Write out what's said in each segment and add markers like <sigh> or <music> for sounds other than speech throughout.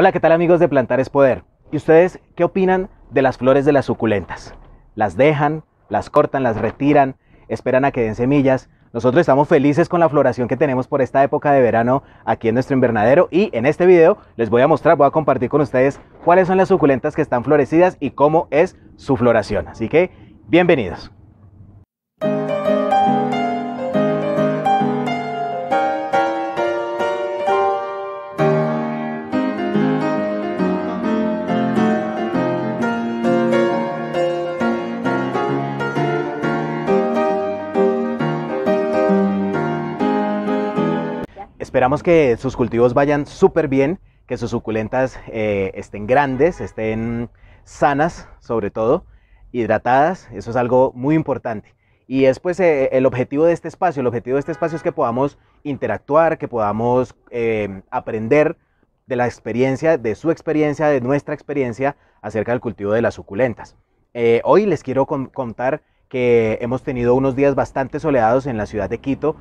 Hola, ¿qué tal amigos de Plantar es Poder? ¿Y ustedes qué opinan de las flores de las suculentas? ¿Las dejan? ¿Las cortan? ¿Las retiran? ¿Esperan a que den semillas? Nosotros estamos felices con la floración que tenemos por esta época de verano aquí en nuestro invernadero y en este video les voy a mostrar, voy a compartir con ustedes cuáles son las suculentas que están florecidas y cómo es su floración. Así que, bienvenidos. Esperamos que sus cultivos vayan súper bien, que sus suculentas eh, estén grandes, estén sanas sobre todo, hidratadas, eso es algo muy importante. Y es pues eh, el objetivo de este espacio, el objetivo de este espacio es que podamos interactuar, que podamos eh, aprender de la experiencia, de su experiencia, de nuestra experiencia acerca del cultivo de las suculentas. hoy les quiero contar que hemos tenido unos días bastante soleados en la ciudad de Quito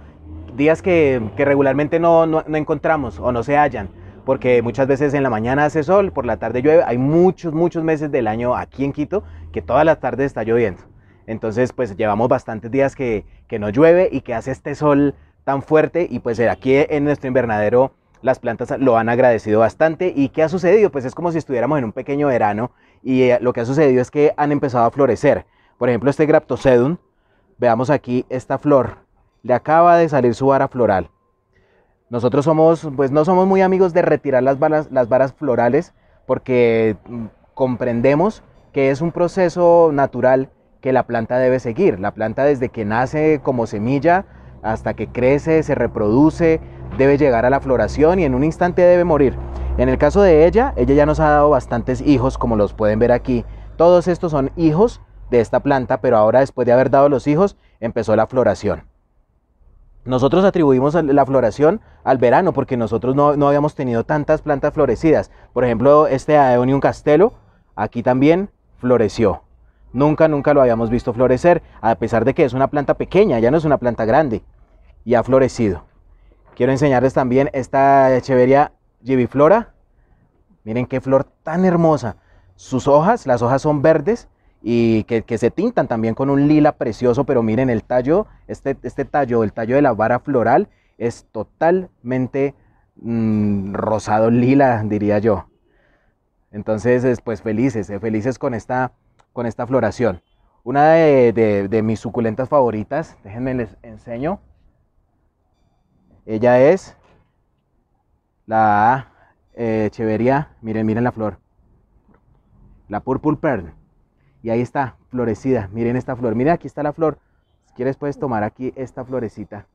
días que, regularmente no, encontramos o no se hallan porque muchas veces en la mañana hace sol, por la tarde llueve. Hay muchos, muchos meses del año aquí en Quito que todas las tardes está lloviendo. Entonces, pues llevamos bastantes días que, que, no llueve y que hace este sol tan fuerte y pues aquí en nuestro invernadero las plantas lo han agradecido bastante. ¿Y qué ha sucedido? Pues es como si estuviéramos en un pequeño verano y eh, lo que ha sucedido es que han empezado a florecer. Por ejemplo, este Graptocedum, veamos aquí esta flor le acaba de salir su vara floral. Nosotros somos, pues no somos muy amigos de retirar las varas, las varas florales porque mm, comprendemos que es un proceso natural que la planta debe seguir. La planta desde que nace como semilla hasta que crece, se reproduce, debe llegar a la floración y en un instante debe morir. En el caso de ella, ella ya nos ha dado bastantes hijos, como los pueden ver aquí. Todos estos son hijos de esta planta, pero ahora después de haber dado los hijos, empezó la floración. Nosotros atribuimos la floración al verano porque nosotros no, habíamos tenido tantas plantas florecidas. Por ejemplo, este Aeonium castelo, aquí también floreció. Nunca, nunca lo habíamos visto florecer, a pesar de que es una planta pequeña, ya no es una planta grande, y ha florecido. Quiero enseñarles también esta Echeveria gibiflora. Miren qué flor tan hermosa. Sus hojas, las hojas son verdes, y que, se tintan también con un lila precioso, pero miren el tallo, este, este tallo, el tallo de la vara floral es totalmente mm, rosado lila, diría yo. Entonces, pues felices, eh, felices con esta, con esta floración. Una de, mis suculentas favoritas, déjenme les enseño, ella es la eh, miren, miren la flor, la purple pearl. Y ahí está, florecida. Miren esta flor. Miren, aquí está la flor. Si quieres puedes tomar aquí esta florecita.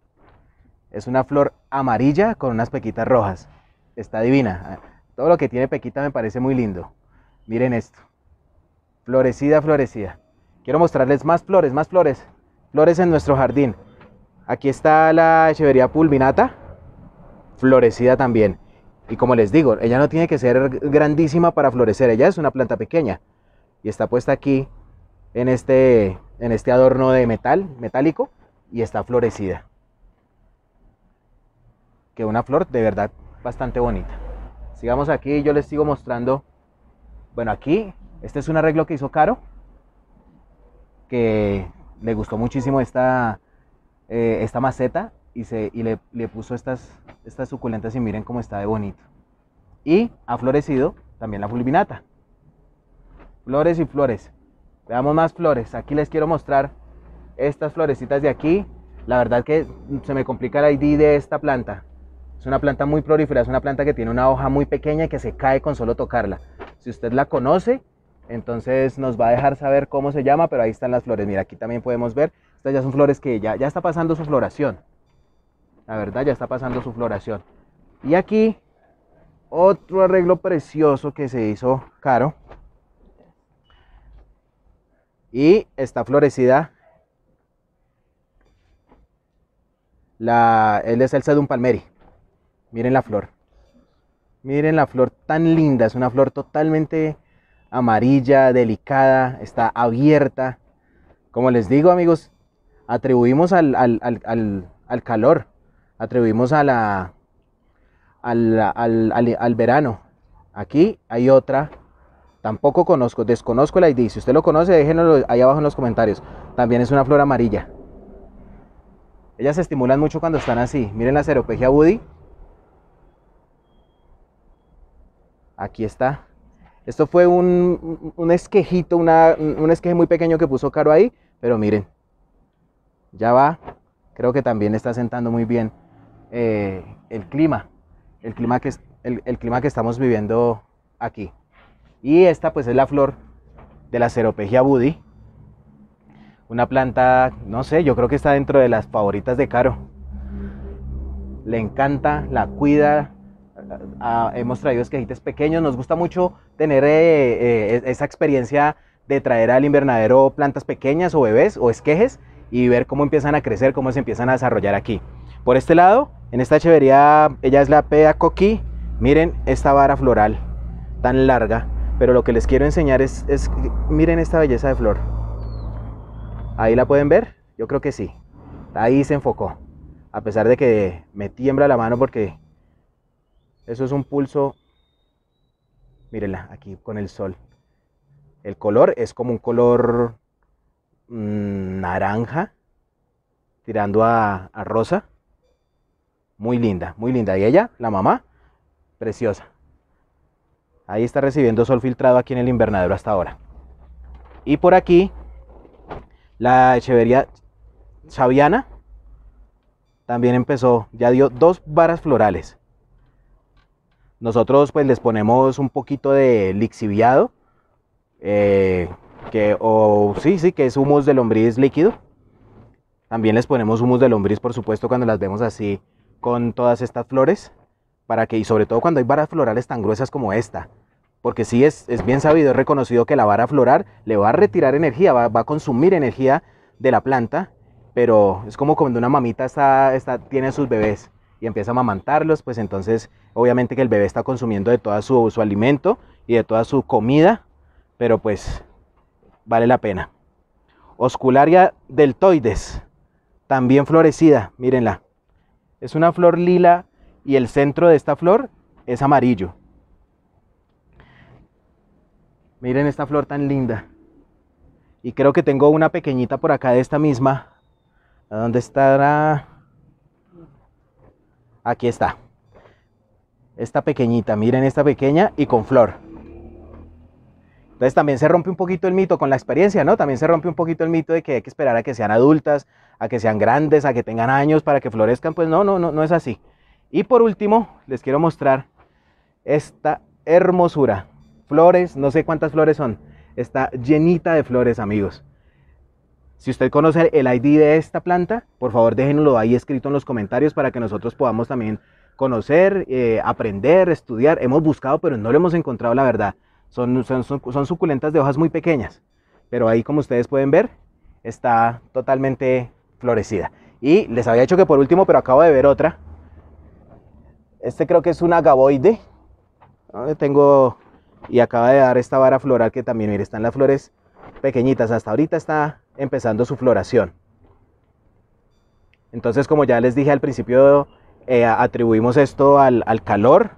Es una flor amarilla con unas pequitas rojas. Está divina. Todo lo que tiene pequita me parece muy lindo. Miren esto. Florecida, florecida. Quiero mostrarles más flores, más flores. Flores en nuestro jardín. Aquí está la Echevería pulvinata. Florecida también. Y como les digo, ella no tiene que ser grandísima para florecer. Ella es una planta pequeña y está puesta aquí en este, en este adorno de metal, metálico, y está florecida. Que una flor de verdad bastante bonita. Sigamos aquí, yo les sigo mostrando. Bueno, aquí, este es un arreglo que hizo Caro, que le gustó muchísimo esta, eh, esta maceta y, se, le, puso estas, estas suculentas y miren cómo está de bonito. Y ha florecido también la fulminata. Flores y flores. Veamos más flores. Aquí les quiero mostrar estas florecitas de aquí. La verdad que se me complica el ID de esta planta. Es una planta muy prolífera, es una planta que tiene una hoja muy pequeña y que se cae con solo tocarla. Si usted la conoce, entonces nos va a dejar saber cómo se llama, pero ahí están las flores. Mira, aquí también podemos ver, estas ya son flores que ya, ya está pasando su floración. La verdad, ya está pasando su floración. Y aquí, otro arreglo precioso que se hizo caro y está florecida. La, él es el un palmeri. Miren la flor. Miren la flor tan linda. Es una flor totalmente amarilla, delicada, está abierta. Como les digo, amigos, atribuimos al, calor, atribuimos a la, al, al verano. Aquí hay otra Tampoco conozco, desconozco el ID. Si usted lo conoce, déjenlo ahí abajo en los comentarios. También es una flor amarilla. Ellas se estimulan mucho cuando están así. Miren la ceropegia Woody. Aquí está. Esto fue un, esquejito, un esqueje muy pequeño que puso Caro ahí. Pero miren, ya va. Creo que también está sentando muy bien eh, el clima. El clima que, el clima que estamos viviendo aquí. Y esta pues es la flor de la ceropegia budi. Una planta, no sé, yo creo que está dentro de las favoritas de Caro. Le encanta, la cuida. hemos traído esquejitos pequeños. Nos gusta mucho tener eh, eh, esa experiencia de traer al invernadero plantas pequeñas o bebés o esquejes y ver cómo empiezan a crecer, cómo se empiezan a desarrollar aquí. Por este lado, en esta chevería, ella es la Pea Coqui. Miren esta vara floral tan larga. Pero lo que les quiero enseñar es, miren esta belleza de flor. ¿Ahí la pueden ver? Yo creo que sí. Ahí se enfocó. A pesar de que me tiembla la mano porque eso es un pulso. Mírenla, aquí con el sol. El color es como un color mm, naranja, tirando a rosa. Muy linda, muy linda. Y ella, la mamá, preciosa. Ahí está recibiendo sol filtrado aquí en el invernadero hasta ahora. Y por aquí, la Echeveria Saviana también empezó, ya dio dos varas florales. Nosotros pues les ponemos un poquito de lixiviado, eh, que, o sí, sí, que es humus de lombriz líquido. También les ponemos humus de lombriz, por supuesto, cuando las vemos así con todas estas flores para que, y sobre todo cuando hay varas florales tan gruesas como esta, porque sí es, bien sabido, es reconocido que la vara floral le va a retirar energía, va, va a consumir energía de la planta, pero es como cuando una mamita está, está, tiene sus bebés y empieza a mamantarlos, pues entonces obviamente que el bebé está consumiendo de todo su, su alimento y de toda su comida, pero pues vale la pena. Oscularia deltoides, también florecida, mírenla. Es una flor lila y el centro de esta flor es amarillo. Miren esta flor tan linda. Y creo que tengo una pequeñita por acá de esta misma. ¿A dónde estará? Aquí está. Esta pequeñita, miren esta pequeña y con flor. Entonces también se rompe un poquito el mito con la experiencia, ¿no? También se rompe un poquito el mito de que hay que esperar a que sean adultas, a que sean grandes, a que tengan años para que florezcan. Pues no, no, no, no es así. Y por último, les quiero mostrar esta hermosura. Flores, no sé cuántas flores son. Está llenita de flores, amigos. Si usted conoce el ID de esta planta, por favor déjenlo ahí escrito en los comentarios para que nosotros podamos también conocer, eh, aprender, estudiar. Hemos buscado, pero no lo hemos encontrado, la verdad. Son, son, son suculentas de hojas muy pequeñas, pero ahí como ustedes pueden ver, está totalmente florecida. Y les había dicho que por último, pero acabo de ver otra, este creo que es un agavoide, Tengo y acaba de dar esta vara floral que también, miren, están las flores pequeñitas. Hasta ahorita está empezando su floración. Entonces, como ya les dije al principio, eh, atribuimos esto al, calor,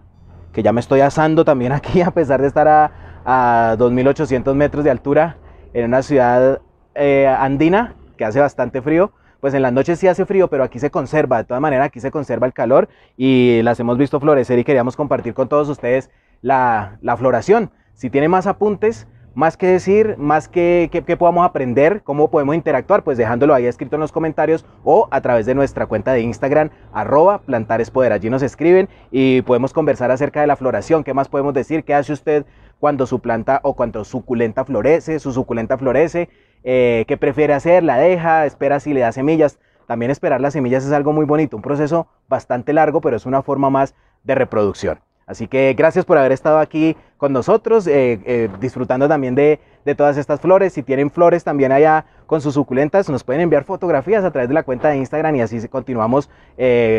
que ya me estoy asando también <laughs> aquí, a pesar de estar a, 2.800 metros de altura en una ciudad eh, andina que hace bastante frío pues en las noches sí hace frío, pero aquí se conserva, de todas maneras aquí se conserva el calor y las hemos visto florecer y queríamos compartir con todos ustedes la, floración. Si tiene más apuntes, más que decir, más que, que, podamos aprender, cómo podemos interactuar, pues dejándolo ahí escrito en los comentarios o a través de nuestra cuenta de Instagram, arroba plantarespoder. Allí nos escriben y podemos conversar acerca de la floración, qué más podemos decir, qué hace usted cuando su planta o cuando su suculenta florece, su suculenta florece, que eh, qué prefiere hacer, la deja, espera si le da semillas. También esperar las semillas es algo muy bonito, un proceso bastante largo, pero es una forma más de reproducción. Así que gracias por haber estado aquí con nosotros, eh, eh, disfrutando también de, todas estas flores. Si tienen flores también allá con sus suculentas, nos pueden enviar fotografías a través de la cuenta de Instagram y así continuamos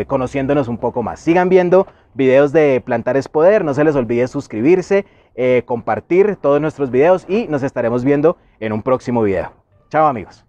conociéndonos un poco más. Sigan viendo videos de Plantar es Poder. No se les olvide suscribirse, eh, compartir todos nuestros videos y nos estaremos viendo en un próximo video. Chao amigos.